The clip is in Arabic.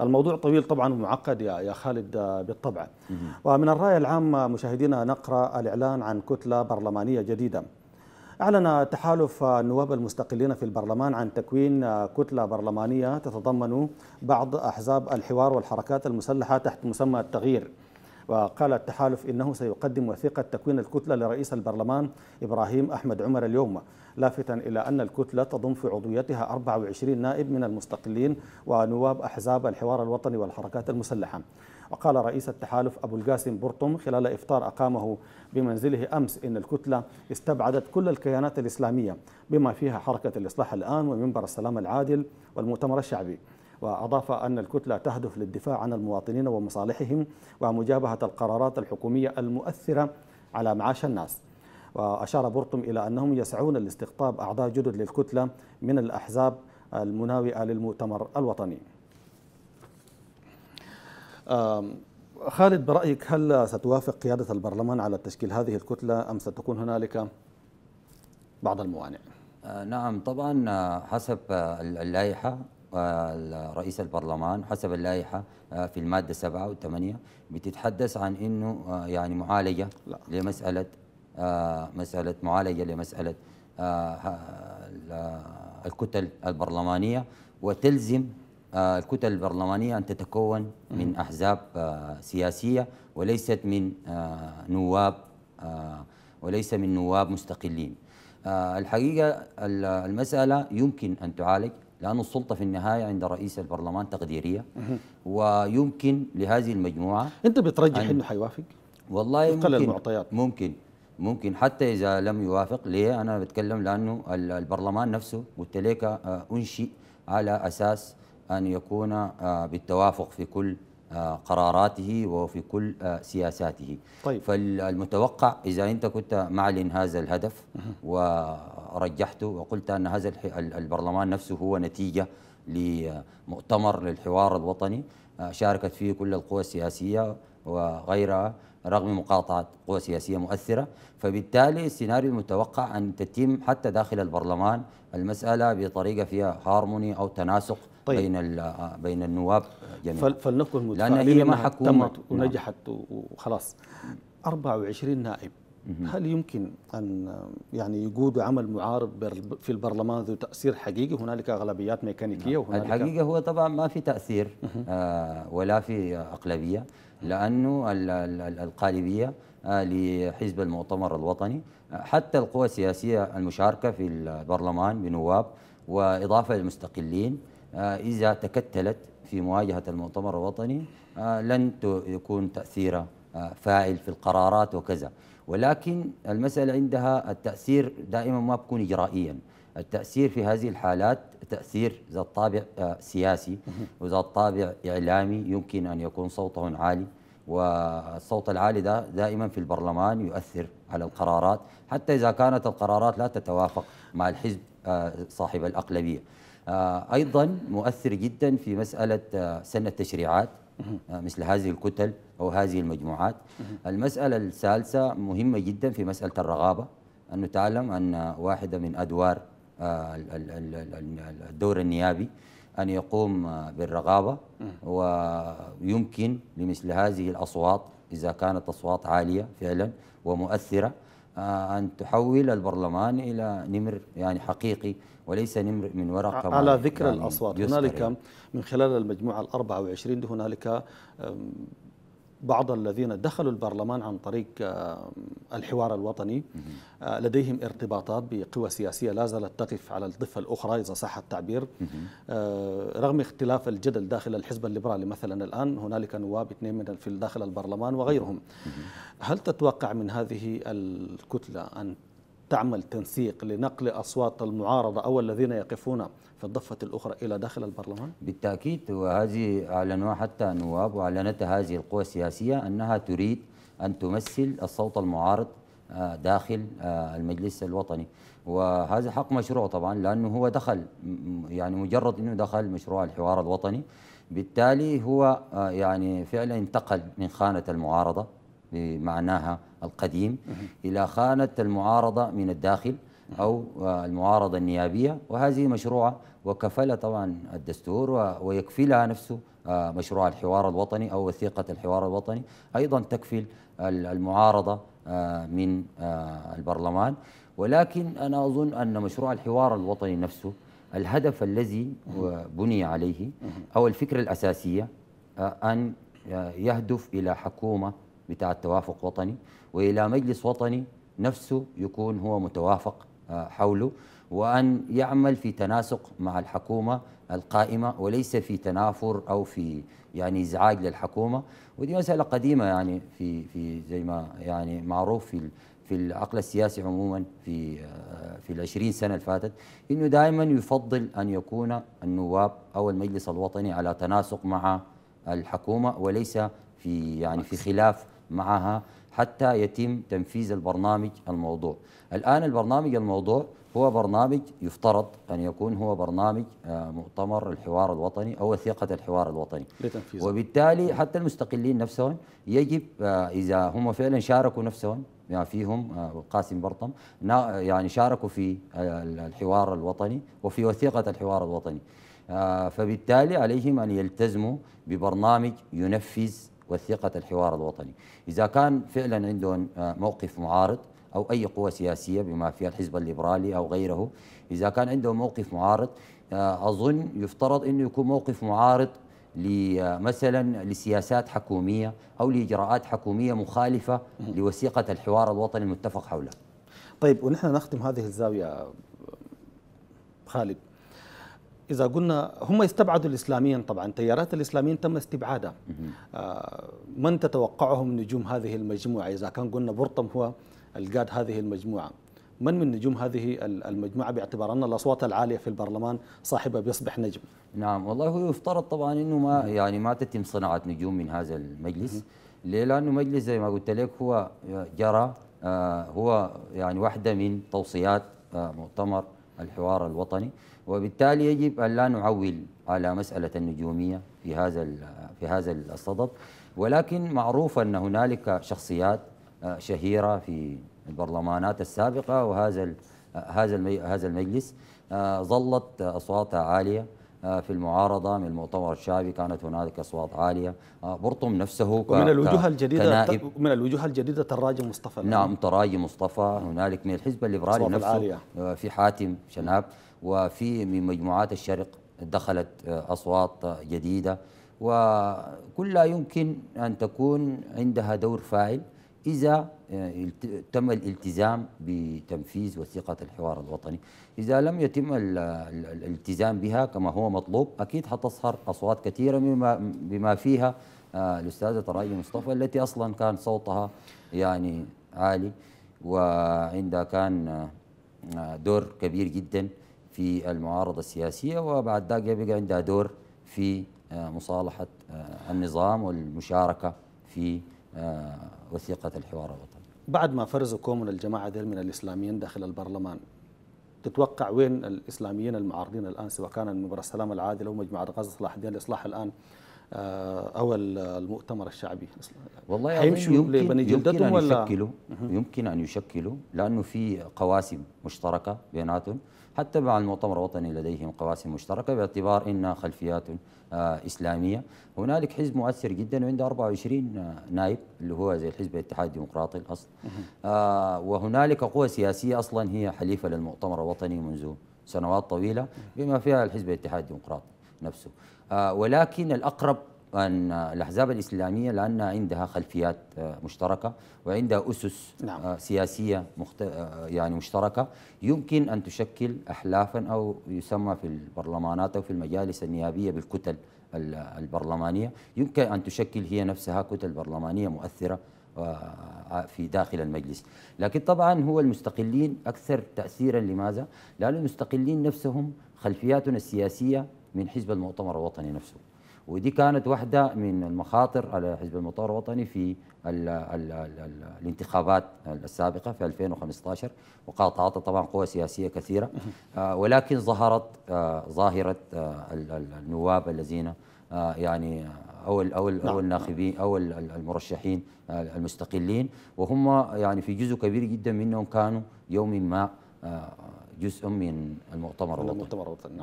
الموضوع طويل طبعا ومعقد يا خالد آه، بالطبع ومن الرأي العام آه، مشاهدينا نقرأ الإعلان عن كتلة برلمانية جديدة أعلن تحالف آه، النواب المستقلين في البرلمان عن تكوين كتلة برلمانية تتضمن بعض أحزاب الحوار والحركات المسلحة تحت مسمى التغيير وقال التحالف إنه سيقدم وثيقة تكوين الكتلة لرئيس البرلمان إبراهيم أحمد عمر اليوم لافتا إلى أن الكتلة تضم في عضويتها 24 نائب من المستقلين ونواب أحزاب الحوار الوطني والحركات المسلحة وقال رئيس التحالف أبو القاسم برطم خلال إفطار أقامه بمنزله أمس إن الكتلة استبعدت كل الكيانات الإسلامية بما فيها حركة الإصلاح الآن ومنبر السلام العادل والمؤتمر الشعبي وأضاف أن الكتلة تهدف للدفاع عن المواطنين ومصالحهم ومجابهة القرارات الحكومية المؤثرة على معاش الناس وأشار بورتم إلى أنهم يسعون لاستقطاب أعضاء جدد للكتلة من الأحزاب المناوئة للمؤتمر الوطني خالد برأيك هل ستوافق قيادة البرلمان على تشكيل هذه الكتلة أم ستكون هنالك بعض الموانع؟ آه، نعم طبعا آه، حسب آه، اللائحة رئيس البرلمان حسب اللائحة آه، في المادة 7 و8 بتتحدث عن أنه آه، يعني معالجة لا. لمسألة آه، مسألة معالجة لمسألة الكتل البرلمانية وتلزم الكتل البرلمانية أن تتكون من أحزاب سياسية وليست من نواب وليس من نواب مستقلين الحقيقة المسألة يمكن أن تعالج لأن السلطة في النهاية عند رئيس البرلمان تقديرية ويمكن لهذه المجموعة أنت بترجح أن أنه حيوافق؟ والله ممكن المعطيات ممكن ممكن حتى إذا لم يوافق ليه أنا بتكلم لأنه البرلمان نفسه قلت لك آه، أنشئ على أساس أن يكون آه، بالتوافق في كل قراراته وفي كل آه، سياساته طيب. فالمتوقع إذا أنت كنت معلن هذا الهدف ورجحته وقلت أن هذا البرلمان نفسه هو نتيجة لمؤتمر للحوار الوطني آه، شاركت فيه كل القوى السياسية وغيرها رغم مقاطعة قوى سياسية مؤثرة فبالتالي السيناريو المتوقع أن تتم حتى داخل البرلمان المسألة بطريقة فيها هارموني أو تناسق طيب. بين بين النواب جميعا فلنكن متفائلين هي ما حكومة نعم. ونجحت وخلاص 24 نائب هل يمكن ان يعني يقودوا عمل معارض في البرلمان ذو تاثير حقيقي هنالك اغلبيات ميكانيكيه نعم. وهنالك الحقيقه هو طبعا ما في تاثير آه، ولا في اقلبيه لأنه القالبية آه، لحزب المؤتمر الوطني آه، حتى القوى السياسية المشاركة في البرلمان بنواب وإضافة للمستقلين آه، إذا تكتلت في مواجهة المؤتمر الوطني لن يكون تاثيرها فاعل في القرارات وكذا ولكن المسألة عندها التأثير دائما ما بكون إجرائيا التأثير في هذه الحالات تأثير ذات طابع آه، سياسي وذات طابع إعلامي يمكن أن يكون صوته عالي والصوت العالي ده دائما في البرلمان يؤثر على القرارات حتى إذا كانت القرارات لا تتوافق مع الحزب آه، صاحب الأقلبية آه، أيضا مؤثر جدا في مسألة سن التشريعات مثل هذه الكتل أو هذه المجموعات المسألة الثالثة مهمة جدا في مسألة الرغابة أن نتعلم أن واحدة من أدوار الدور النيابي أن يقوم بالرغابة ويمكن لمثل هذه الأصوات إذا كانت أصوات عالية فعلا ومؤثرة آه، أن تحول البرلمان إلى نمر يعني حقيقي وليس نمر من ورقة على ذكر يعني الأصوات هنالك من خلال المجموعة ال 24 هنالك بعض الذين دخلوا البرلمان عن طريق آه، الحوار الوطني آه، لديهم ارتباطات بقوى سياسية لا زالت تقف على الضفة الأخرى إذا صح التعبير آه، رغم اختلاف الجدل داخل الحزب الليبرالي مثلا الآن هنالك نواب اثنين من في داخل البرلمان وغيرهم هل تتوقع من هذه الكتلة أن تعمل تنسيق لنقل أصوات المعارضة أو الذين يقفون في الضفة الأخرى إلى داخل البرلمان؟ بالتأكيد وهذه أعلنوا حتى النواب وأعلنتها هذه القوى السياسية أنها تريد أن تمثل الصوت المعارض آه، داخل آه، المجلس الوطني وهذا حق مشروع طبعا لأنه هو دخل يعني مجرد أنه دخل مشروع الحوار الوطني بالتالي هو آه، يعني فعلا انتقل من خانة المعارضة بمعناها القديم إلى خانة المعارضة من الداخل أو المعارضة النيابية وهذه مشروعة وكفل طبعا الدستور ويكفي لها نفسه آه، مشروع الحوار الوطني أو وثيقة الحوار الوطني أيضا تكفل المعارضة آه، من آه، البرلمان ولكن أنا أظن أن مشروع الحوار الوطني نفسه الهدف الذي بني عليه أو الفكرة الأساسية أن يهدف إلى حكومة بتاع التوافق وطني والى مجلس وطني نفسه يكون هو متوافق آه، حوله وان يعمل في تناسق مع الحكومه القائمه وليس في تنافر او في يعني ازعاج للحكومه ودي مساله قديمه يعني في في زي ما يعني معروف في في العقل السياسي عموما في آه، في 20 سنة اللي فاتت إنه دائما يفضل أن يكون النواب أو المجلس الوطني على تناسق مع الحكومة وليس في يعني في خلاف معها حتى يتم تنفيذ البرنامج الموضوع الآن البرنامج الموضوع هو برنامج يفترض أن يكون هو برنامج آه، مؤتمر الحوار الوطني أو وثيقة الحوار الوطني لتنفيذه. وبالتالي حتى المستقلين نفسهم يجب آه، إذا هم فعلا شاركوا نفسهم يعني فيهم آه، قاسم برطم يعني شاركوا في الحوار الوطني وفي وثيقة الحوار الوطني فبالتالي عليهم أن يلتزموا ببرنامج ينفذ وثيقة الحوار الوطني إذا كان فعلا عندهم آه، موقف معارض أو أي قوى سياسية بما فيها الحزب الليبرالي أو غيره إذا كان عندهم موقف معارض آه، أظن يفترض أنه يكون موقف معارض آه، مثلا لسياسات حكومية أو لإجراءات حكومية مخالفة لوثيقة الحوار الوطني المتفق حولها طيب ونحن نختم هذه الزاوية خالد إذا قلنا هم استبعدوا الإسلاميين طبعا تيارات الإسلاميين تم استبعادها آه، من تتوقعهم نجوم هذه المجموعة إذا كان قلنا برطم هو القاد هذه المجموعة من من نجوم هذه المجموعة باعتبار أن الأصوات العالية في البرلمان صاحبه بيصبح نجم نعم والله هو يفترض طبعا أنه ما يعني ما تتم صناعة نجوم من هذا المجلس ليه؟ لأنه مجلس زي ما قلت لك هو جرى آه، هو يعني واحدة من توصيات آه، مؤتمر الحوار الوطني وبالتالي يجب أن لا نعول على مسألة النجومية في هذا في هذا الصدد ولكن معروف أن هنالك شخصيات آه، شهيرة في البرلمانات السابقة وهذا آه، هذا هذا المجلس آه، ظلت أصواتها عالية آه، في المعارضة من المؤتمر الشعبي كانت هنالك أصوات عالية آه، برطم نفسه من الوجوه الجديدة من الوجوه الجديدة تراجي مصطفى نعم تراجي مصطفى هنالك من الحزب الليبرالي نفسه العالية. آه، في حاتم شناب وفي من مجموعات الشرق دخلت أصوات جديدة وكلها يمكن أن تكون عندها دور فاعل إذا آه، تم الالتزام بتنفيذ وثيقة الحوار الوطني إذا لم يتم الالتزام بها كما هو مطلوب أكيد حتصهر أصوات كثيرة بما, بما فيها آه، الأستاذة رأي مصطفى التي أصلا كان صوتها يعني عالي وعندها كان آه، دور كبير جدا في المعارضة السياسية وبعد ذلك يبقى عندها دور في مصالحة النظام والمشاركة في آه، وثيقه الحوار الوطني. بعد ما فرزوا كومن الجماعه ديل من الاسلاميين داخل البرلمان تتوقع وين الاسلاميين المعارضين الان سواء كان المباراه السلام أو مجموعة غزه صلاح الدين الاصلاح الان آه، او المؤتمر الشعبي والله يمكن يمكن, جلدتهم ولا يشكلوا يمكن ان يشكلوا لانه في قواسم مشتركه بيناتهم حتى مع المؤتمر الوطني لديهم قواسم مشتركه باعتبار ان خلفيات آه، اسلاميه هنالك حزب مؤثر جدا وعنده 24 آه، نائب اللي هو زي الحزب الاتحاد الديمقراطي الاصل وهنالك قوى سياسيه اصلا هي حليفه للمؤتمر الوطني منذ سنوات طويله بما فيها الحزب الاتحاد الديمقراطي نفسه آه، ولكن الأقرب أن الأحزاب الإسلامية لأن عندها خلفيات آه، مشتركة وعندها أسس نعم. آه، سياسية مخت... يعني مشتركة يمكن أن تشكل أحلافا أو يسمى في البرلمانات أو في المجالس النيابية بالكتل البرلمانية يمكن أن تشكل هي نفسها كتل برلمانية مؤثرة في داخل المجلس لكن طبعا هو المستقلين أكثر تأثيرا لماذا؟ لأن المستقلين نفسهم خلفياتنا السياسية من حزب المؤتمر الوطني نفسه ودي كانت واحدة من المخاطر على حزب المؤتمر الوطني في الـ الـ الـ الانتخابات السابقة في 2015 وقاطعت طبعا قوى سياسية كثيرة آه، ولكن ظهرت آه، ظاهرة آه، النواب الذين يعني او او او نعم. الناخبين او المرشحين المستقلين وهم يعني في جزء كبير جدا منهم كانوا يوم ما جزء من المؤتمر الوطني المؤتمر الوطني نعم.